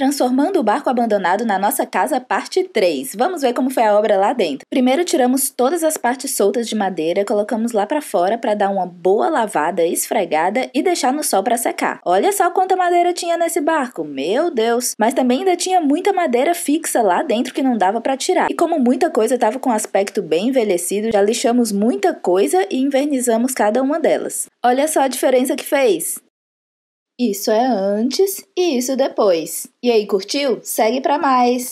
Transformando o barco abandonado na nossa casa, parte 3. Vamos ver como foi a obra lá dentro. Primeiro tiramos todas as partes soltas de madeira, colocamos lá para fora para dar uma boa lavada, esfregada e deixar no sol para secar. Olha só quanta madeira tinha nesse barco, meu Deus! Mas também ainda tinha muita madeira fixa lá dentro que não dava para tirar. E como muita coisa estava com aspecto bem envelhecido, já lixamos muita coisa e invernizamos cada uma delas. Olha só a diferença que fez! Isso é antes e isso depois. E aí, curtiu? Segue para mais!